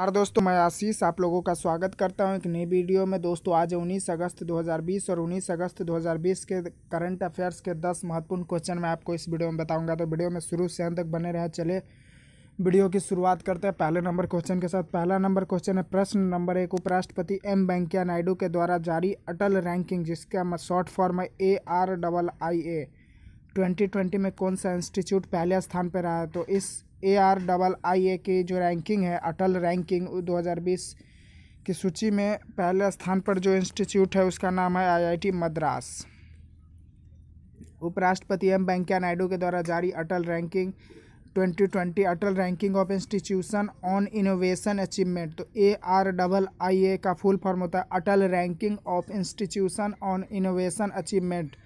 यार दोस्तों मैं आशीष आप लोगों का स्वागत करता हूं एक नई वीडियो में दोस्तों आज 19 अगस्त 2020 और 19 अगस्त 2020 के करंट अफेयर्स के 10 महत्वपूर्ण क्वेश्चन मैं आपको इस वीडियो में बताऊंगा तो वीडियो में शुरू से अंत तक बने रहें चले वीडियो की शुरुआत करते हैं पहले नंबर क्वेश्चन के साथ पहला नंबर क्वेश्चन है प्रश्न नंबर एक उपराष्ट्रपति एम वेंकैया नायडू के द्वारा जारी अटल रैंकिंग जिसका शॉर्ट फॉर्म है A R double I A twenty में कौन सा इंस्टीट्यूट पहले स्थान पर रहा है तो इस ए आर डबल आई ए की जो रैंकिंग है अटल रैंकिंग 2020 की सूची में पहले स्थान पर जो इंस्टीट्यूट है उसका नाम है आईआईटी मद्रास उपराष्ट्रपति एम वेंकैया नायडू के द्वारा जारी Atal ranking 2020 Atal ranking of institution on innovation achievement तो ए आर डबल आई ए का फुल फॉर्म होता है Atal ranking of institution on innovation achievement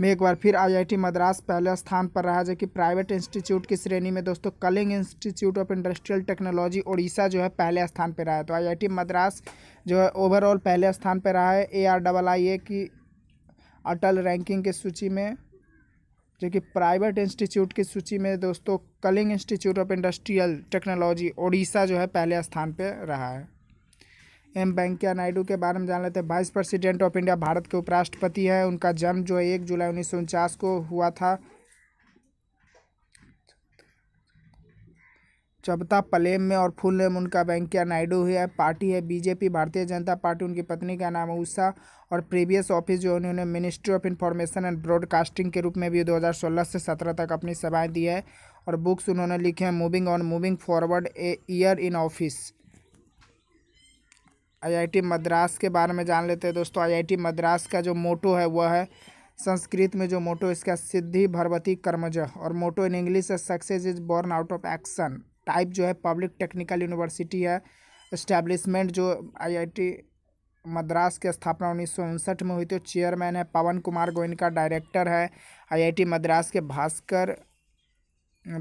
में एक बार फिर आईआईटी मद्रास पहले स्थान पर रहा जो कि प्राइवेट इंस्टीट्यूट की श्रेणी में दोस्तों Kalinga institute of industrial technology Orissa जो है पहले स्थान पर रहा है तो आई मद्रास जो है ओवरऑल पहले स्थान पर रहा है ए आर डबल आई ए की अटल रैंकिंग की सूची में जो कि प्राइवेट इंस्टीट्यूट की सूची में दोस्तों Kalinga institute of industrial technology Odisha जो है पहले स्थान पे रहा है एम वेंकैया नायडू के बारे में जान लेते हैं vice president of India Bharat के उपराष्ट्रपति हैं उनका जन्म जो है एक जुलाई उन्नीस को हुआ था चबता पलेम में और फुल नेम उनका वेंकैया नायडू है पार्टी है बीजेपी भारतीय जनता पार्टी उनकी पत्नी का नाम उषा और प्रीवियस ऑफिस जो उन्होंने ministry of information and broadcasting के रूप में भी 2016 से 17 तक अपनी सेवाएं दी है और बुक्स उन्होंने लिखे हैं moving on moving forward a year in office IIT Madras के बारे में जान लेते हैं दोस्तों आईआईटी मद्रास का जो मोटो है वह है संस्कृत में जो मोटो इसका सिद्धि भरवती कर्मज और मोटो इन इंग्लिश है success is born out of action type जो है पब्लिक टेक्निकल यूनिवर्सिटी है इस्टेब्लिशमेंट जो आईआईटी मद्रास की स्थापना उन्नीस में हुई थी चेयरमैन है पवन कुमार गोयनका डायरेक्टर है आईआईटी मद्रास के भास्कर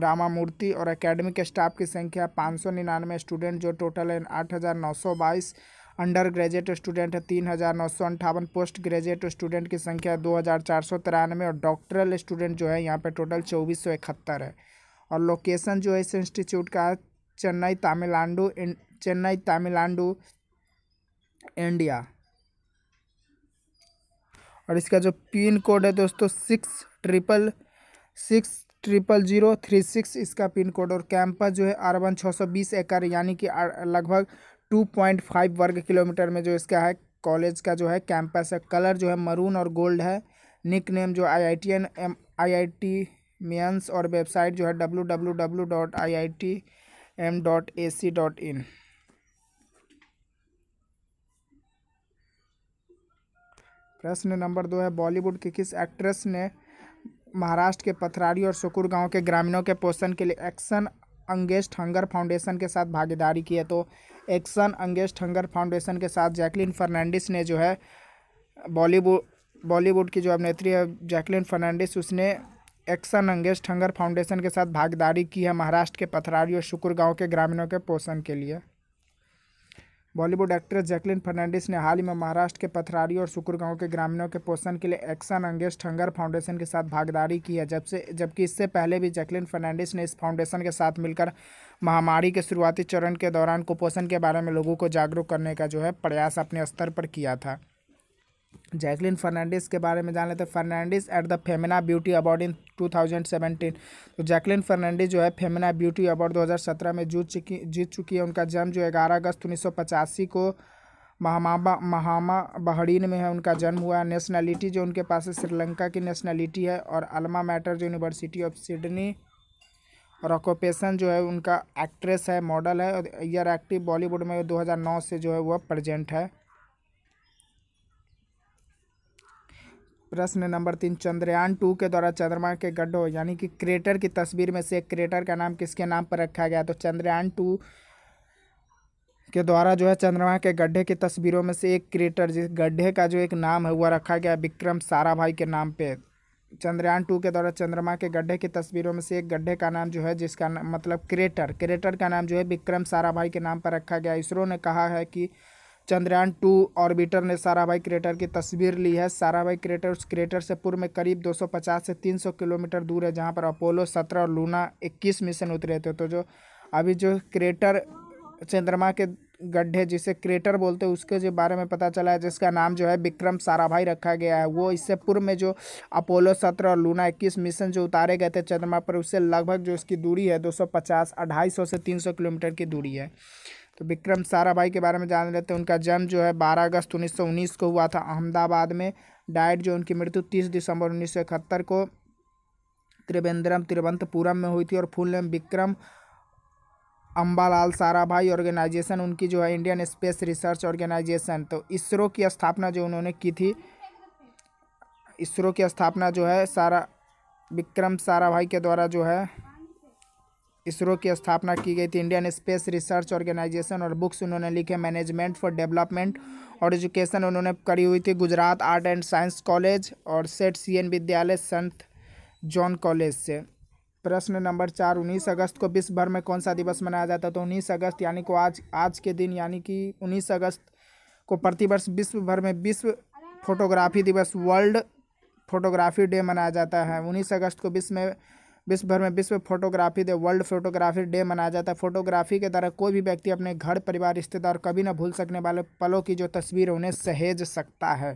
रामामूर्ति और एकेडमिक स्टाफ की संख्या पाँच सौ निन्यानवे स्टूडेंट जो टोटल है आठ हज़ार नौ सौ बाईस अंडर ग्रेजुएट स्टूडेंट है तीन हज़ार नौ सौ अंठावन पोस्ट ग्रेजुएट स्टूडेंट की संख्या है दो हज़ार चार सौ तिरानवे और डॉक्टरल स्टूडेंट जो है यहाँ पर टोटल चौबीस सौ इकहत्तर है और लोकेशन जो है इस इंस्टीट्यूट का चेन्नई तमिलनाडु चेन्नई तमिलनाडु इंडिया और इसका जो पिन कोड है दोस्तों six triple six triple zero three six इसका पिन कोड और कैंपस जो है अरबन छः सौ बीस एकड़ यानी कि लगभग टू पॉइंट फाइव वर्ग किलोमीटर में जो इसका है कॉलेज का जो है कैंपस है कलर जो है मरून और गोल्ड है निक नेम जो I I T N M I I T means और वेबसाइट जो है W W W dot I I T M dot A C dot in प्रश्न नंबर दो है बॉलीवुड की किस एक्ट्रेस ने महाराष्ट्र के पथराड़ी और सुकुर गांव के ग्रामीणों के पोषण के लिए एक्शन अंगेस्ट हंगर फाउंडेशन के साथ भागीदारी की है तो एक्शन अंगेस्ट हंगर फाउंडेशन के साथ जैकलिन फर्नांडिस ने जो है बॉलीवुड बॉलीवुड की जो अभिनेत्री है जैकलिन फर्नांडिस उसने एक्शन अंगेस्ट हंगर फाउंडेशन के साथ भागीदारी की है महाराष्ट्र के पथरारी और गाँव के ग्रामीणों के पोषण के लिए बॉलीवुड एक्ट्रेस जैकलिन फर्नांडिस ने हाल ही में महाराष्ट्र के पथरारी और गांव के ग्रामीणों के पोषण के लिए एक्शन अंगेस्ट हंगर फाउंडेशन के साथ भागीदारी की है जब से जबकि इससे पहले भी जैकलिन फर्नांडिस ने इस फाउंडेशन के साथ मिलकर महामारी के शुरुआती चरण के दौरान कुपोषण के बारे में लोगों को जागरूक करने का जो है प्रयास अपने स्तर पर किया था जैकलिन फर्नांडिस के बारे में जान लेते हैं Fernandez at the Femina beauty award in 2017 तो जैकलिन फर्नांडिस जो है फेमिना ब्यूटी अवार्ड 2017 में जीत चुकी जीत चुकी है उनका जन्म जो है ग्यारह अगस्त उन्नीस को महामा महामा बहरीन में है उनका जन्म हुआ नेशनलिटी जो उनके पास है श्रीलंका की नेशनलिटी है और alma mater university of Sydney और ऑक्यूपेशन जो है उनका एक्ट्रेस है मॉडल है और ईयर एक्टिव बॉलीवुड में दो से जो है वह प्रजेंट है प्रश्न नंबर तीन चंद्रयान टू के द्वारा चंद्रमा के गड्ढो यानी कि क्रेटर की तस्वीर में से क्रेटर का नाम किसके नाम पर रखा गया तो चंद्रयान टू के द्वारा जो है चंद्रमा के गड्ढे की तस्वीरों में से एक क्रेटर जिस गड्ढे का जो एक नाम है वह रखा गया विक्रम साराभाई के नाम पे चंद्रयान टू के द्वारा चंद्रमा के गड्ढे की तस्वीरों में से एक गड्ढे का नाम जो है जिसका मतलब क्रेटर क्रेटर का नाम जो है विक्रम साराभाई के नाम पर रखा गया इसरो ने कहा है कि चंद्रयान टू ऑर्बिटर ने साराभाई क्रेटर की तस्वीर ली है साराभाई क्रेटर उस क्रेटर से पूर्व में करीब 250 से 300 किलोमीटर दूर है जहां पर अपोलो 17 और लूना 21 मिशन उतरे थे तो जो अभी जो क्रेटर चंद्रमा के गड्ढे जिसे क्रेटर बोलते हैं उसके जो बारे में पता चला है जिसका नाम जो है विक्रम साराभाई रखा गया है वो इससे पूर्व में जो अपोलो सत्रह और लूना इक्कीस मिशन जो उतारे गए थे चंद्रमा पर उससे लगभग जो इसकी दूरी है दो सौ पचास से तीन सौ किलोमीटर की दूरी है तो विक्रम साराभाई के बारे में जान लेते हैं उनका जन्म जो है 12 अगस्त 1919 को हुआ था अहमदाबाद में डाइट जो उनकी मृत्यु 30 दिसंबर उन्नीस को त्रिवेंद्रम तिरुवंतपुरम में हुई थी और full name Vikram Ambalal Sarabhai organisation उनकी जो है इंडियन स्पेस रिसर्च ऑर्गेनाइजेशन तो इसरो की स्थापना जो उन्होंने की थी इसरो की स्थापना जो है सारा विक्रम साराभाई के द्वारा जो है इसरो की स्थापना की गई थी इंडियन स्पेस रिसर्च ऑर्गेनाइजेशन और बुक्स उन्होंने लिखे मैनेजमेंट फॉर डेवलपमेंट और एजुकेशन उन्होंने करी हुई थी Gujarat art and science college और सेठ सी विद्यालय संत जॉन कॉलेज से प्रश्न नंबर चार उन्नीस अगस्त को विश्व भर में कौन सा दिवस मनाया जाता है तो उन्नीस अगस्त यानी को आज आज के दिन यानी कि उन्नीस अगस्त को प्रतिवर्ष विश्व भर में विश्व फोटोग्राफी दिवस वर्ल्ड फोटोग्राफी डे मनाया जाता है उन्नीस अगस्त को विश्व में विश्व भर में विश्व photography day world photography day मनाया जाता है फोटोग्राफी के द्वारा कोई भी व्यक्ति अपने घर परिवार रिश्तेदार कभी ना भूल सकने वाले पलों की जो तस्वीर उन्हें सहेज सकता है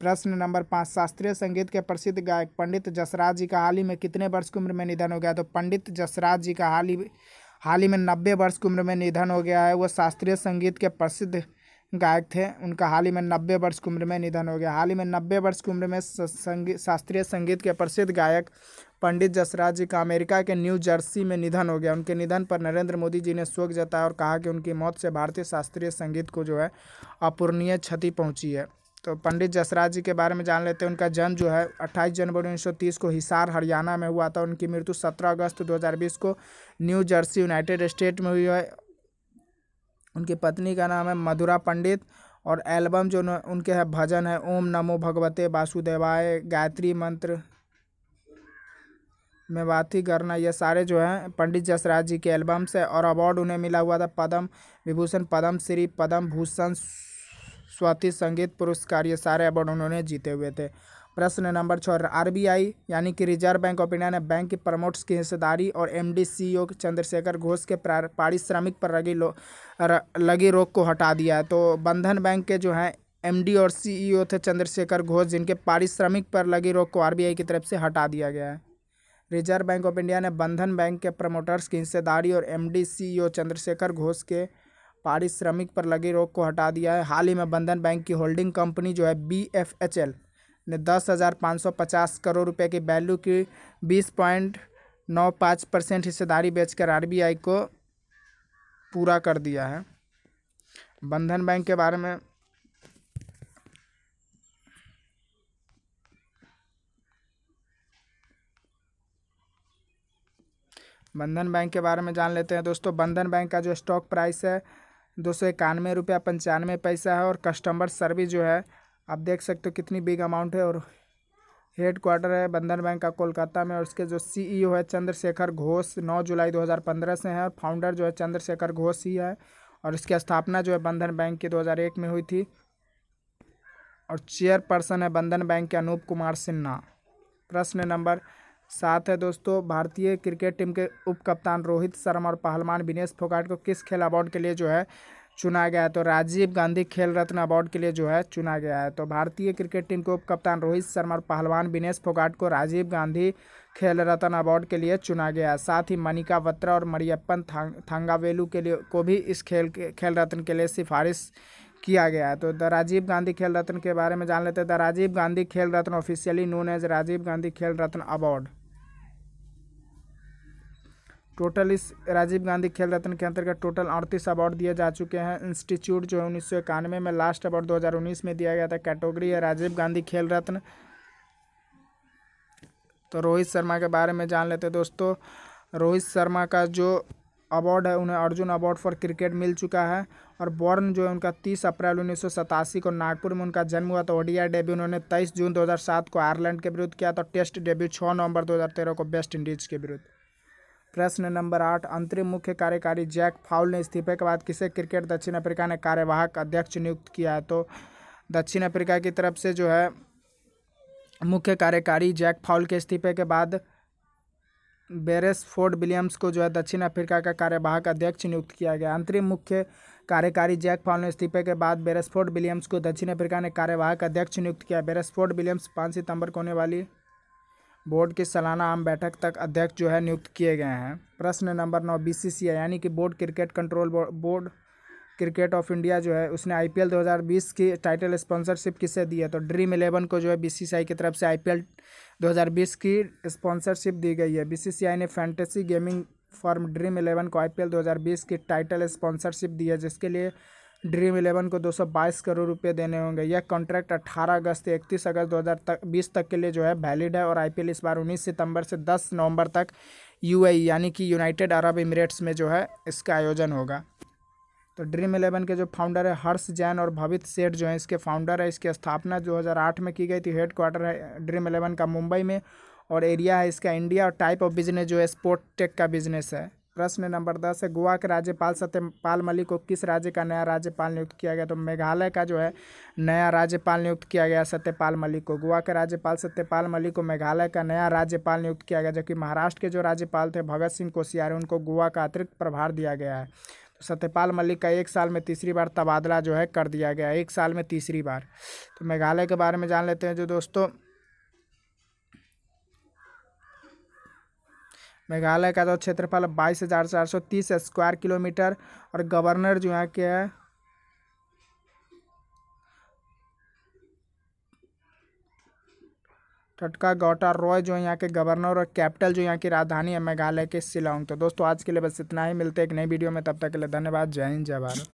प्रश्न नंबर पाँच शास्त्रीय संगीत के प्रसिद्ध गायक पंडित जसराज जी का हाल ही में कितने वर्ष की उम्र में निधन हो गया तो पंडित जसराज जी का हाल ही हाल ही में नब्बे वर्ष की उम्र में निधन हो गया है वो शास्त्रीय संगीत के प्रसिद्ध गायक थे उनका हाल ही में नब्बे वर्ष की उम्र में निधन हो गया हाल ही में नब्बे वर्ष की उम्र में संगीत शास्त्रीय संगीत के प्रसिद्ध गायक पंडित जसराज जी का अमेरिका के न्यू जर्सी में निधन हो गया उनके निधन पर नरेंद्र मोदी जी ने शोक जताया और कहा कि उनकी मौत से भारतीय शास्त्रीय संगीत को जो है अपूर्णीय क्षति पहुँची है तो पंडित जसराज जी के बारे में जान लेते हैं उनका जन्म जो है 28 जनवरी 1930 को हिसार हरियाणा में हुआ था उनकी मृत्यु 17 अगस्त 2020 को न्यू जर्सी यूनाइटेड स्टेट में हुई है उनकी पत्नी का नाम है मधुरा पंडित और एल्बम जो उनके है भजन है ओम नमो भगवते वासुदेवाय गायत्री मंत्र में वाथी करना ये सारे जो हैं पंडित जसराज जी के एल्बम्स है और अवार्ड उन्हें मिला हुआ था पद्म विभूषण पद्म श्री पद्म भूषण स्वाति संगीत पुरस्कार ये सारे अवार्ड उन्होंने जीते हुए थे प्रश्न नंबर छः आरबीआई यानी कि रिजर्व बैंक ऑफ इंडिया ने बैंक की प्रमोट्स की हिस्सेदारी और एमडी सीईओ चंद्रशेखर घोष के पारिश्रमिक पर लगी लो र, लगी रोक को हटा दिया है तो बंधन बैंक के जो हैं एमडी और सीईओ थे चंद्रशेखर घोष जिनके पारिश्रमिक पर लगी रोक को आरबीआई की तरफ से हटा दिया गया है रिजर्व बैंक ऑफ इंडिया ने बंधन बैंक के प्रमोटर्स की हिस्सेदारी और एम डी चंद्रशेखर घोष के पारिश्रमिक पर लगी रोक को हटा दिया है हाल ही में बंधन बैंक की होल्डिंग कंपनी जो है बी एफ एच एल ने दस हज़ार पाँच सौ पचास करोड़ रुपए की वैल्यू की बीस पॉइंट नौ पाँच परसेंट हिस्सेदारी बेचकर आरबीआई को पूरा कर दिया है बंधन बैंक के बारे में बंधन बैंक के बारे में जान लेते हैं दोस्तों बंधन बैंक का जो स्टॉक प्राइस है दो सौ इक्यानवे रुपया पंचानवे पैसा है और कस्टमर सर्विस जो है आप देख सकते हो कितनी बिग अमाउंट है और हेड क्वार्टर है बंधन बैंक का कोलकाता में और उसके जो सीईओ e है चंद्रशेखर घोष 9 जुलाई 2015 से हैं और फाउंडर जो है चंद्रशेखर घोष ही है और इसकी स्थापना जो है बंधन बैंक की 2001 में हुई थी और चेयरपर्सन है बंधन बैंक के अनूप कुमार सिन्हा प्रश्न नंबर सात है दोस्तों भारतीय क्रिकेट टीम के उप कप्तान रोहित शर्मा और पहलवान विनेश फोगाट को किस खेल अवार्ड के लिए जो है चुना गया है तो राजीव गांधी खेल रत्न अवार्ड के लिए जो है चुना गया है तो भारतीय क्रिकेट टीम के उप कप्तान रोहित शर्मा और पहलवान विनेश फोगाट को राजीव गांधी खेल रत्न अवार्ड के लिए चुना गया है साथ ही मनिका बत्रा और मरियप्पन थांगावेलू के लिए को भी इस खेल खेल रत्न के लिए सिफारिश किया गया है तो द राजीव गांधी खेल रत्न के बारे में जान लेते हैं the Rajiv Gandhi Khel Ratna officially known as Rajiv Gandhi Khel Ratna award total इस राजीव गांधी खेल रत्न के अंतर्गत टोटल अड़तीस अवार्ड दिए जा चुके हैं इंस्टीट्यूट जो है उन्नीस में लास्ट अवार्ड 2019 में दिया गया था कैटेगरी है राजीव गांधी खेल रत्न तो रोहित शर्मा के बारे में जान लेते दोस्तों रोहित शर्मा का जो अवार्ड है उन्हें अर्जुन अवार्ड फॉर क्रिकेट मिल चुका है और बॉर्न जो है उनका 30 अप्रैल उन्नीस को नागपुर में उनका जन्म हुआ था ओडिया डेब्यू उन्होंने 23 जून 2007 को आयरलैंड के विरुद्ध किया था टेस्ट डेब्यू 6 नवंबर 2013 को वेस्ट इंडीज़ के विरुद्ध प्रश्न नंबर आठ अंतरिम मुख्य कार्यकारी जैक फाउल ने इस्तीफे के बाद किसे क्रिकेट दक्षिण अफ्रीका ने कार्यवाहक अध्यक्ष नियुक्त किया है तो दक्षिण अफ्रीका की तरफ से जो है मुख्य कार्यकारी जैक फाउल के इस्तीफे के बाद बेरेस फोर्ड विलियम्स को जो है दक्षिण अफ्रीका का कार्यवाहक अध्यक्ष नियुक्त किया गया अंतरिम मुख्य कार्यकारी जैक फाउल ने इस्तीफे के बाद बेरेस फोर्ड विलियम्स को दक्षिण अफ्रीका ने कार्यवाहक अध्यक्ष नियुक्त किया बेरेस फोर्ड विलियम्स पाँच सितंबर को होने वाली बोर्ड की सालाना आम बैठक तक अध्यक्ष जो है नियुक्त किए गए हैं प्रश्न नंबर नौ बीसीसीआई यानी कि board cricket control board cricket of India जो है उसने आईपीएल 2020 की टाइटल स्पॉन्सरशिप किसे दी है तो ड्रीम इलेवन को जो है बीसीसीआई की तरफ से आईपीएल 2020 की स्पॉन्सरशिप दी गई है बीसीसीआई ने fantasy gaming form dream eleven को आईपीएल 2020 की टाइटल स्पॉन्सरशिप दी है जिसके लिए ड्रीम इलेवन को 222 करोड़ रुपए देने होंगे यह कॉन्ट्रैक्ट 18 अगस्त से इकतीस अगस्त 2020 तक बीस तक के लिए जो है वैलिड है और आईपीएल इस बार 19 सितंबर से 10 नवंबर तक यूएई e, यानी कि यूनाइटेड अरब इमिरेट्स में जो है इसका आयोजन होगा तो ड्रीम इलेवन के जो फाउंडर है हर्ष जैन और भवित सेठ जो है इसके फाउंडर है इसकी स्थापना दो में की गई थी हेड क्वार्टर है ड्रीम इलेवन का मुंबई में और एरिया है इसका इंडिया और टाइप ऑफ बिजनेस जो है स्पोर्ट टेक का बिजनेस है प्रश्न नंबर दस है गोवा के राज्यपाल सत्यपाल मलिक को किस राज्य का नया राज्यपाल नियुक्त किया गया तो मेघालय का जो है नया राज्यपाल नियुक्त किया गया सत्यपाल मलिक को गोवा के राज्यपाल सत्यपाल मलिक को मेघालय का नया राज्यपाल नियुक्त किया गया जबकि महाराष्ट्र के जो राज्यपाल थे भगत सिंह कोशियारी उनको गोवा का अतिरिक्त प्रभार दिया गया है तो सत्यपाल मलिक का एक साल में तीसरी बार तबादला जो है कर दिया गया एक साल में तीसरी बार तो मेघालय के बारे में जान लेते हैं जो दोस्तों मेघालय का जो तो क्षेत्रफल बाईस हज़ार चार सौ तीस स्क्वायर किलोमीटर और गवर्नर जो यहाँ के है टटका गौटा रॉय जो यहाँ के गवर्नर और कैपिटल जो यहाँ की राजधानी है मेघालय के शिलोंग तो दोस्तों आज के लिए बस इतना ही मिलते हैं एक नई वीडियो में तब तक के लिए धन्यवाद जय हिंद जय भारत